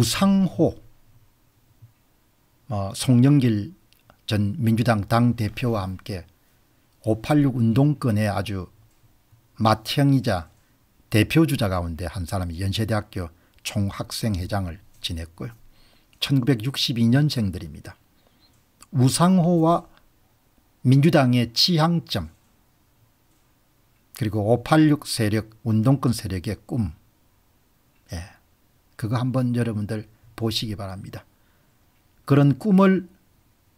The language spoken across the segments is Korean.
우상호 어, 송영길 전 민주당 당대표와 함께 586 운동권의 아주 맏형이자 대표주자 가운데 한 사람이 연세대학교 총학생회장을 지냈고요. 1962년생들입니다. 우상호와 민주당의 지향점 그리고 586 세력 운동권 세력의 꿈 그거 한번 여러분들 보시기 바랍니다. 그런 꿈을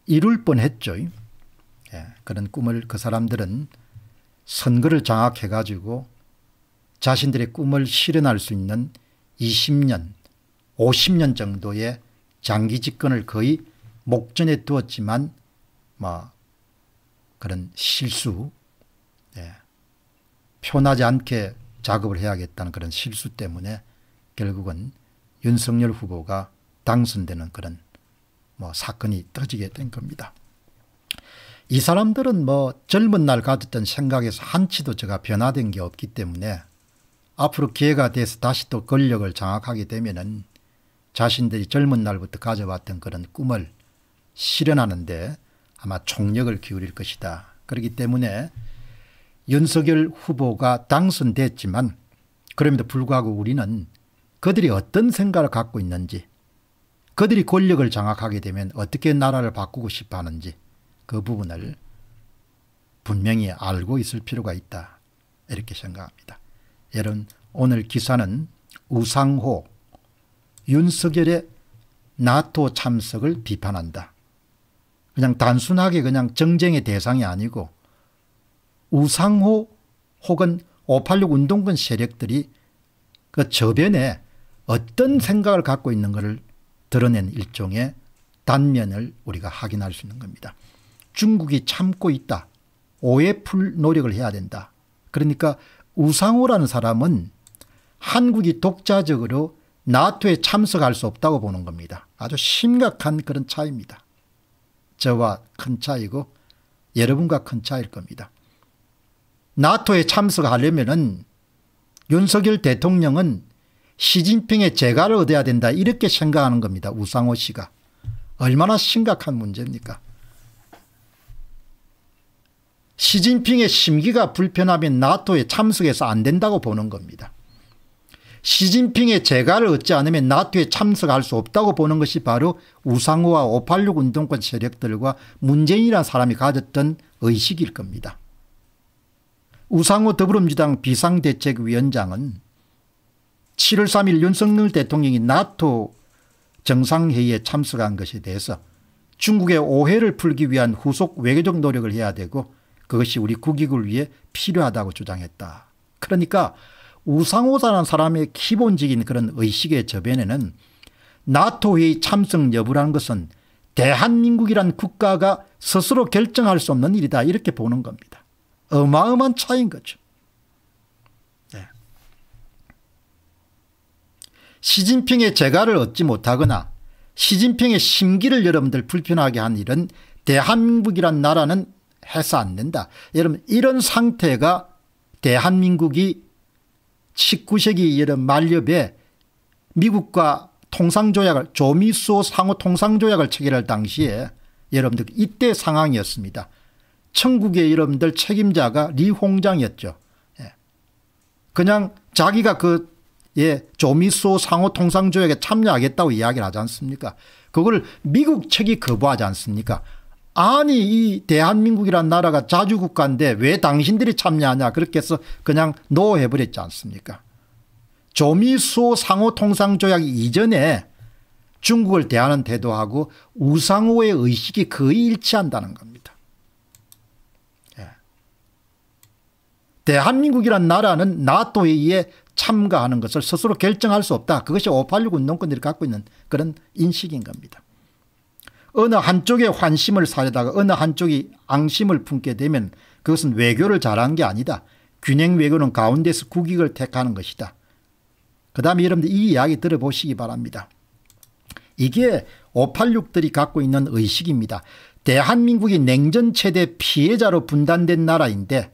이룰 뻔했죠. 예, 그런 꿈을 그 사람들은 선거를 장악해가지고 자신들의 꿈을 실현할 수 있는 20년, 50년 정도의 장기 집권을 거의 목전에 두었지만 뭐 그런 실수, 예, 표나지 않게 작업을 해야겠다는 그런 실수 때문에 결국은 윤석열 후보가 당선되는 그런 뭐 사건이 터지게 된 겁니다. 이 사람들은 뭐 젊은 날 가졌던 생각에서 한치도 제가 변화된 게 없기 때문에 앞으로 기회가 돼서 다시 또 권력을 장악하게 되면은 자신들이 젊은 날부터 가져왔던 그런 꿈을 실현하는데 아마 총력을 기울일 것이다. 그렇기 때문에 윤석열 후보가 당선됐지만 그럼에도 불구하고 우리는 그들이 어떤 생각을 갖고 있는지 그들이 권력을 장악하게 되면 어떻게 나라를 바꾸고 싶어 하는지 그 부분을 분명히 알고 있을 필요가 있다. 이렇게 생각합니다. 여러분 오늘 기사는 우상호 윤석열의 나토 참석을 비판한다. 그냥 단순하게 그냥 정쟁의 대상이 아니고 우상호 혹은 586 운동권 세력들이 그 저변에 어떤 생각을 갖고 있는 것을 드러낸 일종의 단면을 우리가 확인할 수 있는 겁니다. 중국이 참고 있다. 오해 풀 노력을 해야 된다. 그러니까 우상호라는 사람은 한국이 독자적으로 나토에 참석할 수 없다고 보는 겁니다. 아주 심각한 그런 차이입니다. 저와 큰 차이고 여러분과 큰 차이일 겁니다. 나토에 참석하려면 윤석열 대통령은 시진핑의 재가를 얻어야 된다 이렇게 생각하는 겁니다. 우상호 씨가. 얼마나 심각한 문제입니까? 시진핑의 심기가 불편하면 나토에 참석해서 안 된다고 보는 겁니다. 시진핑의 재가를 얻지 않으면 나토에 참석할 수 없다고 보는 것이 바로 우상호와 586 운동권 세력들과 문재인이라는 사람이 가졌던 의식일 겁니다. 우상호 더불어민주당 비상대책위원장은 7월 3일 윤석열 대통령이 나토 정상회의에 참석한 것에 대해서 중국의 오해를 풀기 위한 후속 외교적 노력을 해야 되고 그것이 우리 국익을 위해 필요하다고 주장했다. 그러니까 우상호사라는 사람의 기본적인 그런 의식의 저변에는 나토회의 참석 여부라는 것은 대한민국이란 국가가 스스로 결정할 수 없는 일이다 이렇게 보는 겁니다. 어마어마한 차이인 거죠. 시진핑의 재가를 얻지 못하거나 시진핑의 심기를 여러분들 불편하게 한 일은 대한민국이란 나라는 해서 안 된다. 여러분 이런 상태가 대한민국이 19세기 여름 만렵에 미국과 통상조약을 조미수호 상호 통상조약을 체결할 당시에 여러분들 이때 상황이었습니다. 천국의 여러분들 책임자가 리홍장이었죠. 예. 그냥 자기가 그 예, 조미소 상호통상조약에 참여하겠다고 이야기를 하지 않습니까? 그걸 미국 측이 거부하지 않습니까? 아니 이 대한민국이란 나라가 자주국가인데 왜 당신들이 참여하냐 그렇게 해서 그냥 노해버렸지 않습니까? 조미소 상호통상조약 이전에 중국을 대하는 태도하고 우상호의 의식이 거의 일치한다는 겁니다. 예. 대한민국이란 나라는 나토에 의해 참가하는 것을 스스로 결정할 수 없다. 그것이 586 운동권들이 갖고 있는 그런 인식인 겁니다. 어느 한쪽에 환심을 사려다가 어느 한쪽이 앙심을 품게 되면 그것은 외교를 잘한 게 아니다. 균형 외교는 가운데서 국익을 택하는 것이다. 그 다음에 여러분들 이 이야기 들어보시기 바랍니다. 이게 586들이 갖고 있는 의식입니다. 대한민국이 냉전 최대 피해자로 분단된 나라인데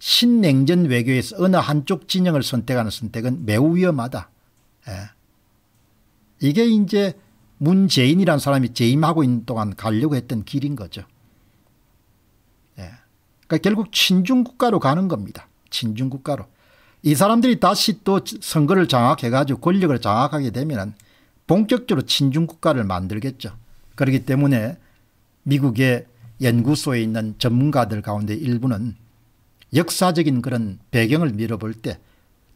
신냉전 외교에서 어느 한쪽 진영을 선택하는 선택은 매우 위험하다. 예. 이게 이제 문재인이라는 사람이 재임하고 있는 동안 가려고 했던 길인 거죠. 예. 그러니까 결국 친중국가로 가는 겁니다. 친중국가로. 이 사람들이 다시 또 선거를 장악해가지고 권력을 장악하게 되면 본격적으로 친중국가를 만들겠죠. 그렇기 때문에 미국의 연구소에 있는 전문가들 가운데 일부는 역사적인 그런 배경을 밀어볼 때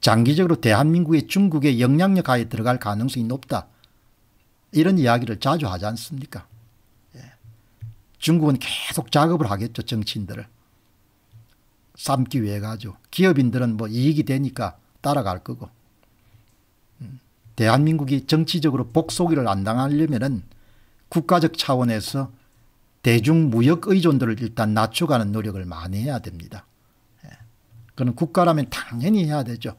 장기적으로 대한민국의 중국의 영향력 하에 들어갈 가능성이 높다. 이런 이야기를 자주 하지 않습니까? 예. 중국은 계속 작업을 하겠죠. 정치인들을. 삼기 위해 가지고 기업인들은 뭐 이익이 되니까 따라갈 거고. 음, 대한민국이 정치적으로 복속이를 안 당하려면 국가적 차원에서 대중무역 의존도를 일단 낮춰가는 노력을 많이 해야 됩니다. 그는 국가라면 당연히 해야 되죠.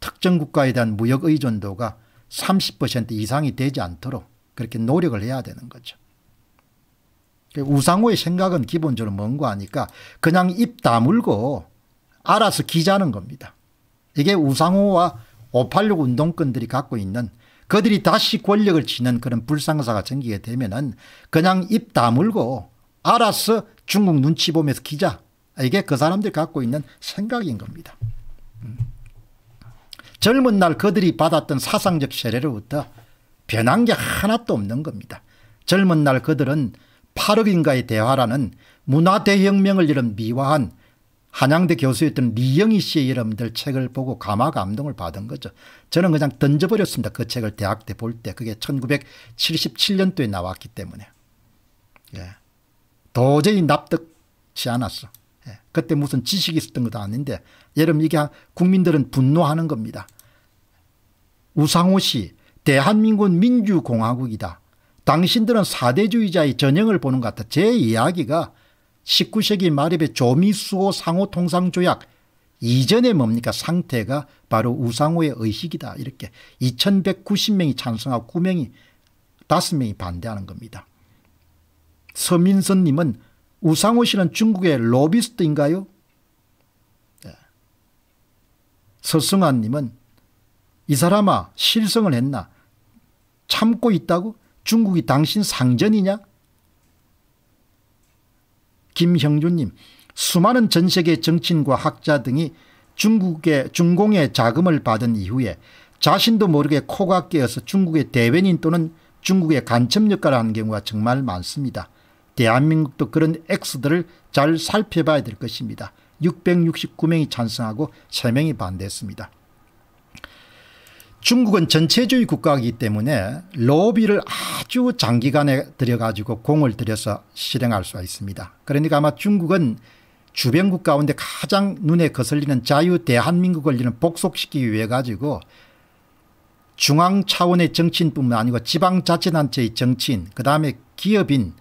특정 국가에 대한 무역 의존도가 30% 이상이 되지 않도록 그렇게 노력을 해야 되는 거죠. 그 우상호의 생각은 기본적으로 뭔가 하니까 그냥 입 다물고 알아서 기자는 겁니다. 이게 우상호와 586 운동권들이 갖고 있는 그들이 다시 권력을 지는 그런 불상사가 생기게 되면은 그냥 입 다물고 알아서 중국 눈치 보면서 기자 이게 그 사람들이 갖고 있는 생각인 겁니다. 음. 젊은 날 그들이 받았던 사상적 세례로부터 변한 게 하나도 없는 겁니다. 젊은 날 그들은 파르인과의 대화라는 문화대혁명을 이룬 미화한 한양대 교수였던 리영희 씨의 이름들 책을 보고 감화 감동을 받은 거죠. 저는 그냥 던져버렸습니다. 그 책을 대학 때 볼 때. 그게 1977년도에 나왔기 때문에. 예. 도저히 납득치 않았어. 그때 무슨 지식이 있었던 것도 아닌데 여러분 이게 국민들은 분노하는 겁니다. 우상호 씨대한민국 민주공화국이다. 당신들은 사대주의자의 전형을 보는 것 같아. 제 이야기가 19세기 말입의 조미수호 상호통상조약 이전에 뭡니까 상태가 바로 우상호의 의식이다. 이렇게 2190명이 찬성하고 9명이 5명이 반대하는 겁니다. 서민선님은 우상호 씨는 중국의 로비스트인가요? 네. 서승환 님은 이 사람아 실성을 했나? 참고 있다고? 중국이 당신 상전이냐? 김형준님 수많은 전 세계 정치인과 학자 등이 중국의 중공의 자금을 받은 이후에 자신도 모르게 코가 깨어서 중국의 대변인 또는 중국의 간첩 역할을 하는 경우가 정말 많습니다. 대한민국도 그런 X들을 잘 살펴봐야 될 것입니다. 669명이 찬성하고 3명이 반대했습니다. 중국은 전체주의 국가이기 때문에 로비를 아주 장기간에 들여가지고 공을 들여서 실행할 수가 있습니다. 그러니까 아마 중국은 주변국 가운데 가장 눈에 거슬리는 자유 대한민국을 복속시키기 위해 가지고 중앙 차원의 정치인뿐만 아니고 지방자치단체의 정치인 그다음에 기업인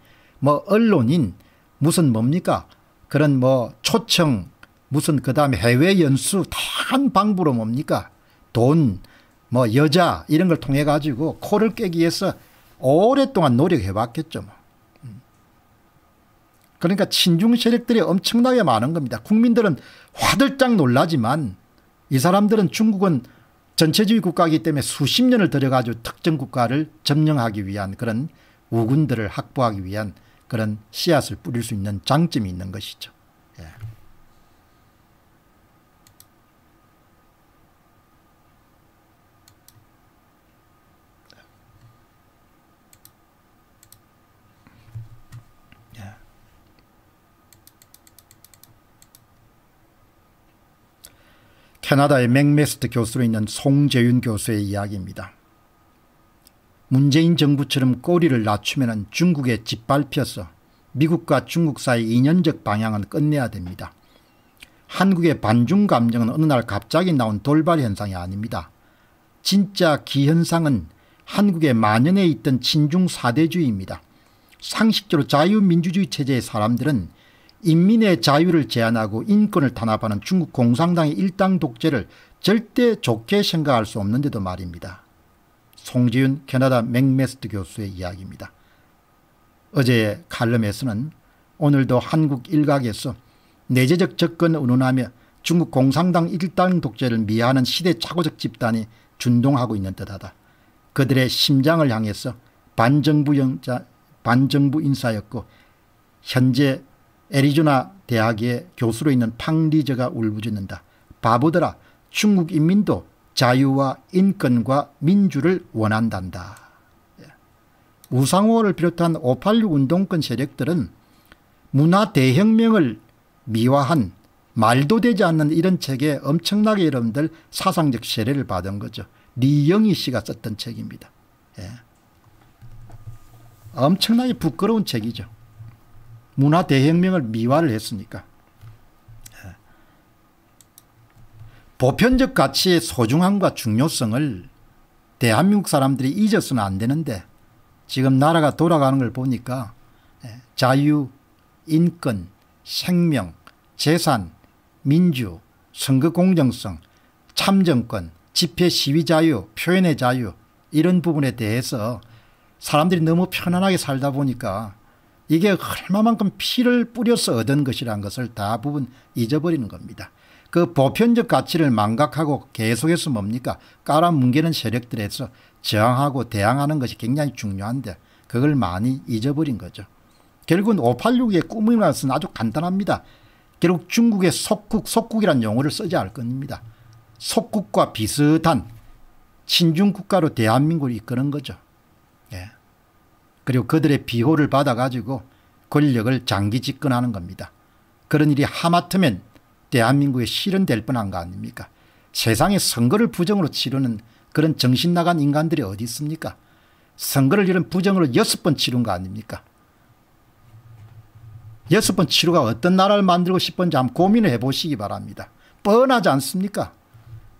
뭐 언론인 무슨 뭡니까 그런 뭐 초청 무슨 그 다음에 해외 연수 다 한 방부로 뭡니까 돈뭐 여자 이런 걸 통해 가지고 코를 깨기 위해서 오랫동안 노력해 봤겠죠 뭐. 음. 그러니까 친중 세력들이 엄청나게 많은 겁니다 국민들은 화들짝 놀라지만 이 사람들은 중국은 전체주의 국가이기 때문에 수십 년을 들여가지고 특정 국가를 점령하기 위한 그런 우군들을 확보하기 위한 그런 씨앗을 뿌릴 수 있는 장점이 있는 것이죠. 예. 예. 캐나다의 맥메스트 교수로 있는 송재윤 교수의 이야기입니다. 문재인 정부처럼 꼬리를 낮추면 중국에 짓밟혀서 미국과 중국 사이 인연적 방향은 끝내야 됩니다. 한국의 반중 감정은 어느 날 갑자기 나온 돌발 현상이 아닙니다. 진짜 기현상은 한국의 만연해 있던 친중 사대주의입니다. 상식적으로 자유민주주의 체제의 사람들은 인민의 자유를 제한하고 인권을 탄압하는 중국 공산당의 일당 독재를 절대 좋게 생각할 수 없는데도 말입니다. 송지윤 캐나다 맥메스트 교수의 이야기입니다. 어제의 칼럼에서는 오늘도 한국 일각에서 내재적 접근 운운하며 중국 공산당 일당 독재를 미하는 시대착오적 집단이 준동하고 있는 듯하다. 그들의 심장을 향해서 반정부, 영자, 반정부 인사였고 현재 애리조나 대학의 교수로 있는 팡리저가 울부짖는다. 바보들아 중국 인민도 자유와 인권과 민주를 원한단다. 예. 우상호를 비롯한 586 운동권 세력들은 문화 대혁명을 미화한 말도 되지 않는 이런 책에 엄청나게 여러분들 사상적 세례를 받은 거죠. 리영희 씨가 썼던 책입니다. 예. 엄청나게 부끄러운 책이죠. 문화 대혁명을 미화를 했으니까. 보편적 가치의 소중함과 중요성을 대한민국 사람들이 잊어서는 안 되는데 지금 나라가 돌아가는 걸 보니까 예, 자유, 인권, 생명, 재산, 민주, 선거 공정성, 참정권, 집회 시위 자유, 표현의 자유 이런 부분에 대해서 사람들이 너무 편안하게 살다 보니까 이게 얼마만큼 피를 뿌려서 얻은 것이라는 것을 대부분 잊어버리는 겁니다. 그 보편적 가치를 망각하고 계속해서 뭡니까 깔아뭉개는 세력들에서 저항하고 대항하는 것이 굉장히 중요한데 그걸 많이 잊어버린 거죠. 결국은 586의 꿈인 것은 아주 간단합니다. 결국 중국의 속국, 속국이란 용어를 쓰지 않을 겁니다. 속국과 비슷한 친중국가로 대한민국을 이끄는 거죠. 예. 그리고 그들의 비호를 받아가지고 권력을 장기 집권하는 겁니다. 그런 일이 하마터면 대한민국에 실현될 뻔한 거 아닙니까? 세상에 선거를 부정으로 치르는 그런 정신 나간 인간들이 어디 있습니까? 선거를 이런 부정으로 여섯 번 치른 거 아닙니까? 여섯 번 치루가 어떤 나라를 만들고 싶은지 한번 고민을 해보시기 바랍니다. 뻔하지 않습니까?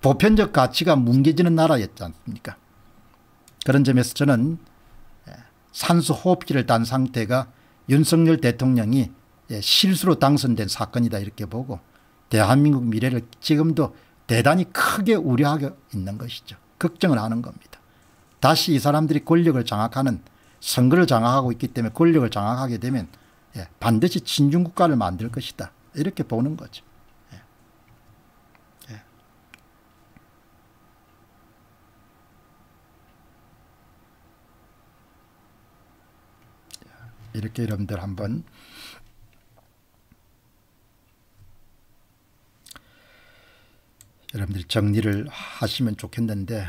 보편적 가치가 뭉개지는 나라였지 않습니까? 그런 점에서 저는 예, 산소 호흡기를 단 상태가 윤석열 대통령이 예, 실수로 당선된 사건이다 이렇게 보고 대한민국 미래를 지금도 대단히 크게 우려하고 있는 것이죠. 걱정을 하는 겁니다. 다시 이 사람들이 권력을 장악하는 선거를 장악하고 있기 때문에 권력을 장악하게 되면 예, 반드시 친중 국가를 만들 것이다. 이렇게 보는 거죠. 예. 예. 이렇게 여러분들 한번 여러분들이 정리를 하시면 좋겠는데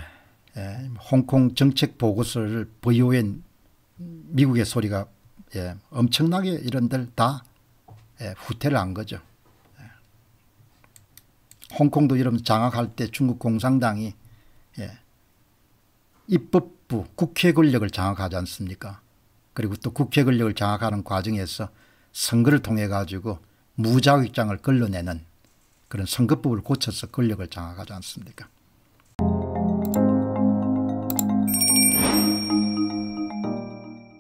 예, 홍콩 정책 보고서를 보유한 미국의 소리가 예, 엄청나게 이런 들다 예, 후퇴를 한 거죠. 예. 홍콩도 이러면 장악할 때 중국 공산당이 예, 입법부 국회 권력을 장악하지 않습니까? 그리고 또 국회 권력을 장악하는 과정에서 선거를 통해 가지고 무자익장을 걸러내는 그런 선거법을 고쳐서 권력을 장악하지 않습니까?